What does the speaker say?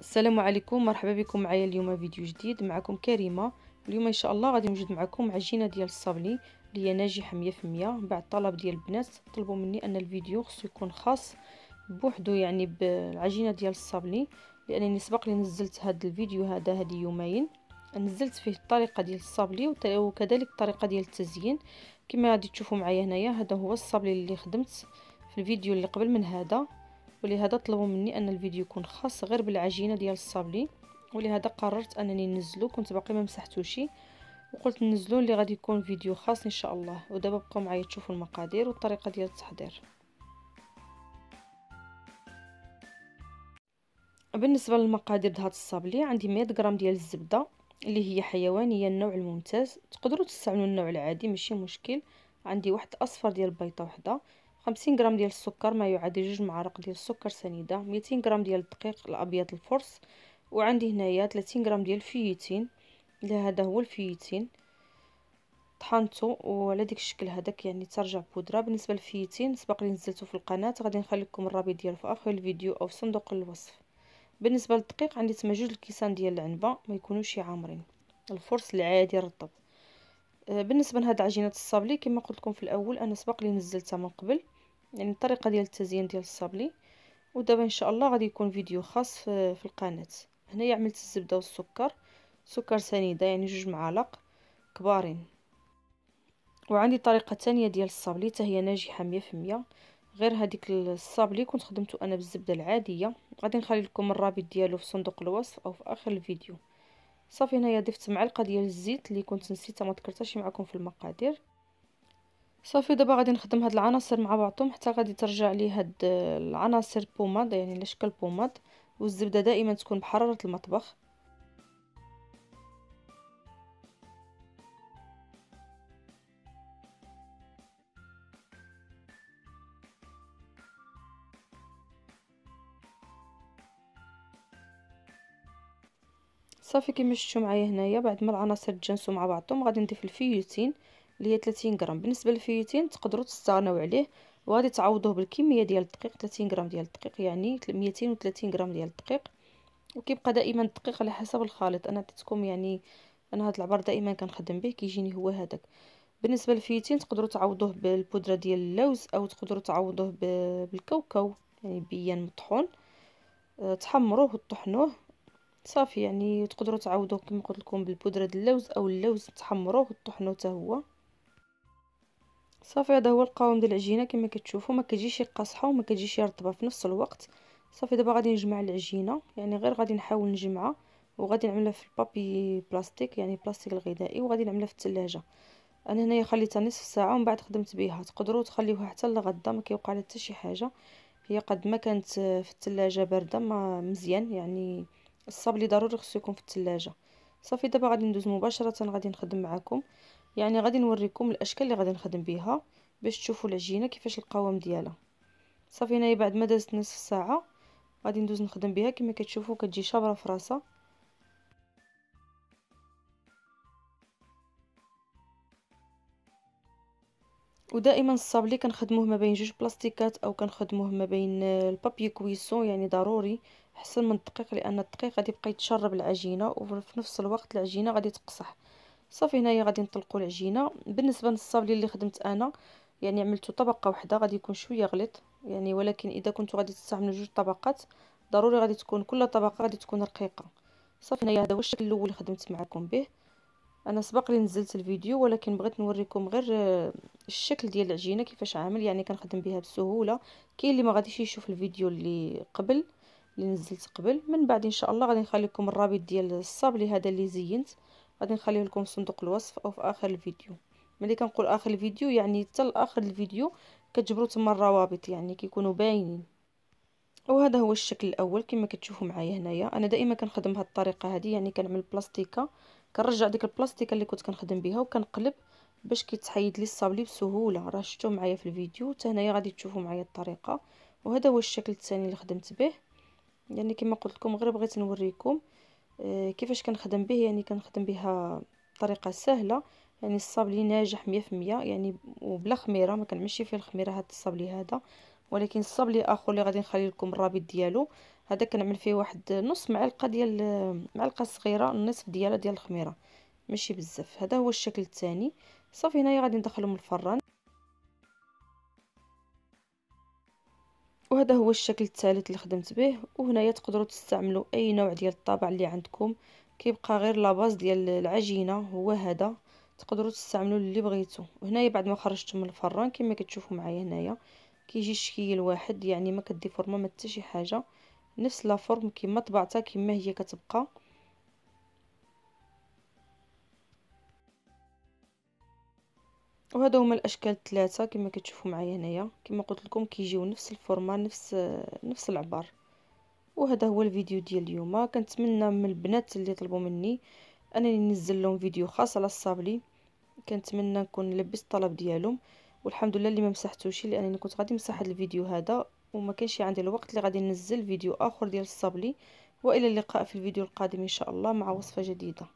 السلام عليكم مرحبا بكم معايا اليوم فيديو جديد معكم كريمه اليوم ان شاء الله غادي نوجد معكم عجينه ديال الصابلي اللي هي ناجحه 100% من بعد طلب ديال البنات طلبوا مني ان الفيديو خصو يكون خاص بوحدو يعني بالعجينه ديال الصابلي لانني سبق لي نزلت هذا الفيديو هذا هذه يومين نزلت فيه الطريقه ديال الصابلي وكذلك الطريقه ديال التزيين كما غادي تشوفوا معايا هنايا هذا هو الصابلي اللي خدمت في الفيديو اللي قبل من هذا ولهذا طلبوا مني ان الفيديو يكون خاص غير بالعجينه ديال الصابلي ولهذا قررت انني نزلو كنت باقي ما مسحتوشي وقلت ننزلو اللي غادي يكون فيديو خاص ان شاء الله ودابا بقاو معايا تشوفوا المقادير والطريقه ديال التحضير بالنسبه للمقادير ديال هذا الصابلي عندي 100 غرام ديال الزبده اللي هي حيوانيه النوع الممتاز تقدروا تستعملوا النوع العادي ماشي مشكل عندي واحد اصفر ديال البيضه وحده خمسين غرام ديال السكر ما يعادل جوج معالق ديال السكر سنيده ميتين غرام ديال الدقيق الابيض الفرص وعندي هنايا ثلاثين غرام ديال الفيتين لهذا هو الفيتين طحنته وعلى ديك الشكل هذاك يعني ترجع بودره بالنسبه للفيتين سبق لي نزلته في القناه غادي نخلي لكم الرابط ديالو في اخر الفيديو او في صندوق الوصف بالنسبه للدقيق عندي تما جوج الكيسان ديال العنبه ما يكونوش عامرين الفرص العادي الرطب آه، بالنسبه لهاد عجينه الصابلي كما قلت لكم في الاول انا سبق لي نزلتها من قبل يعني الطريقه ديال التزيين ديال الصابلي ودابا ان شاء الله غادي يكون فيديو خاص في, القناه هنايا عملت الزبده والسكر سكر سنيده يعني جوج معالق كبارين وعندي طريقه تانية ديال الصابلي حتى هي ناجحه 100% غير هذيك الصابلي كنت خدمته انا بالزبده العاديه غادي نخلي لكم الرابط ديالو في صندوق الوصف او في اخر الفيديو صافي هنايا ضفت معلقه ديال الزيت اللي كنت نسيتها ما ذكرتهاش معكم في المقادير صافي دابا غادي نخدم هاد العناصر مع بعضهم حتى غادي ترجع لي هاد العناصر بوماد يعني على شكل بوماد والزبده دائما تكون بحراره المطبخ صافي كما شفتوا معايا هنايا بعد ما العناصر تجانسوا مع بعضهم غادي نضيف الفيوتين اللي هي 30 غرام بالنسبه للفيتين تقدروا تستغناو عليه وغادي تعوضوه بالكميه ديال الدقيق 30 غرام ديال الدقيق يعني 230 غرام ديال الدقيق وكيبقى دائما الدقيق على حسب الخليط انا عطيتكم يعني انا هذا العبر دائما كنخدم به كيجيني هو هذاك بالنسبه للفيتين تقدروا تعوضوه بالبودره ديال اللوز او تقدروا تعوضوه بالكاوكاو يعني بيان مطحون أه، تحمروه وطحنوه صافي يعني تقدروا تعوضوه كما قلت لكم بالبودره ديال اللوز او اللوز تحمروه وطحنوه حتى هو صافي هذا هو القوام ديال العجينه كما كتشوفوا ما كتجيش قاصحه وما كتجيش رطبه في نفس الوقت صافي دابا غادي نجمع العجينه يعني غير غادي نحاول نجمعها وغادي نعملها في البابي بلاستيك يعني البلاستيك الغذائي وغادي نعملها في الثلاجه انا هنايا خليتها نصف ساعه ومن بعد خدمت بها تقدروا تخليوها حتى لغدا ما كيوقع لها حتى شي حاجه هي قد ما كانت في الثلاجه بارده ما مزيان يعني الصابلي ضروري خصو يكون في الثلاجه صافي دابا غادي ندوز مباشره غادي نخدم معكم يعني غادي نوريكم الاشكال اللي غادي نخدم بها باش تشوفوا العجينه كيفاش القوام ديالها صافي هنايا بعد ما دازت نصف ساعه غادي ندوز نخدم بها كما كتشوفوا كتجي شابره في راسها ودائما الصابلي كنخدموه ما بين جوج بلاستيكات او كنخدموه ما بين البابي كويسون يعني ضروري احسن من الدقيق لان الدقيق غادي يبقى يتشرب العجينه وفي نفس الوقت العجينه غادي تقصح صافي هنايا غادي نطلقوا العجينه بالنسبه للصابلي اللي خدمت انا يعني عملته طبقه واحده غادي يكون شويه غليظ يعني ولكن اذا كنتو غادي تستعملوا جوج طبقات ضروري غادي تكون كل طبقه غادي تكون رقيقه صافي هنايا هذا هو الشكل الاول اللي خدمت معكم به انا سبق لي نزلت الفيديو ولكن بغيت نوريكم غير آه، الشكل ديال العجينه كيفاش عامل يعني كنخدم بها بسهوله كاين اللي ما غاديش يشوف الفيديو اللي قبل اللي نزلت قبل من بعد ان شاء الله غادي نخليكم الرابط ديال الصابلي هذا اللي زينت غادي نخليه لكم في صندوق الوصف او في اخر الفيديو ملي كنقول اخر الفيديو يعني حتى لاخر الفيديو كتجبروا تما الروابط يعني كيكونوا باينين وهذا هو الشكل الاول كما كتشوفوا معايا هنايا انا دائما كنخدم بهذه الطريقه هذه يعني كنعمل بلاستيكه كنرجع ديك البلاستيكه اللي كنت كنخدم بها وكنقلب باش كيتحيد لي الصابلي بسهوله راه شفتوا معايا في الفيديو حتى هنايا غادي تشوفوا معايا الطريقه وهذا هو الشكل الثاني اللي خدمت به يعني كما قلت لكم غير بغيت نوريكم آه، كيفاش كنخدم به يعني كنخدم بها بطريقه سهله يعني الصابلي ناجح مية يعني وبلا خميره ما كنمشي فيه الخميره هذا الصابلي هذا ولكن الصابلي اخر اللي غادي نخلي لكم الرابط ديالو هذا كنعمل فيه واحد نص معلقه ديال معلقه صغيره النصف ديالها ديال الخميره ماشي بزاف هذا هو الشكل الثاني صافي هنايا غادي ندخلهم الفران وهذا هو الشكل الثالث اللي خدمت به وهنايا تقدروا تستعملوا اي نوع ديال الطابع اللي عندكم كيبقى غير لاباز ديال العجينه هو هذا تقدروا تستعملوا اللي بغيتو هنايا بعد ما خرجت من الفران كما كتشوفوا معايا هنايا كيجي الشكل واحد يعني ما كديفورما ما حتى شي حاجه نفس لا فورم كما طبعتها كما هي كتبقى وهذا هما الاشكال الثلاثه كما كتشوفوا معايا هنايا كما قلت لكم كيجيو نفس الفورما نفس نفس العبار وهذا هو الفيديو ديال اليوم كنتمنى من البنات اللي طلبوا مني انني ننزل لهم فيديو خاص على الصابلي كنتمنى نكون لبست الطلب ديالهم والحمد لله اللي ما مسحتوش لانني كنت غادي نمسح هذا الفيديو هذا وما كانش عندي الوقت اللي غادي ننزل فيديو اخر ديال الصابلي والى اللقاء في الفيديو القادم ان شاء الله مع وصفه جديده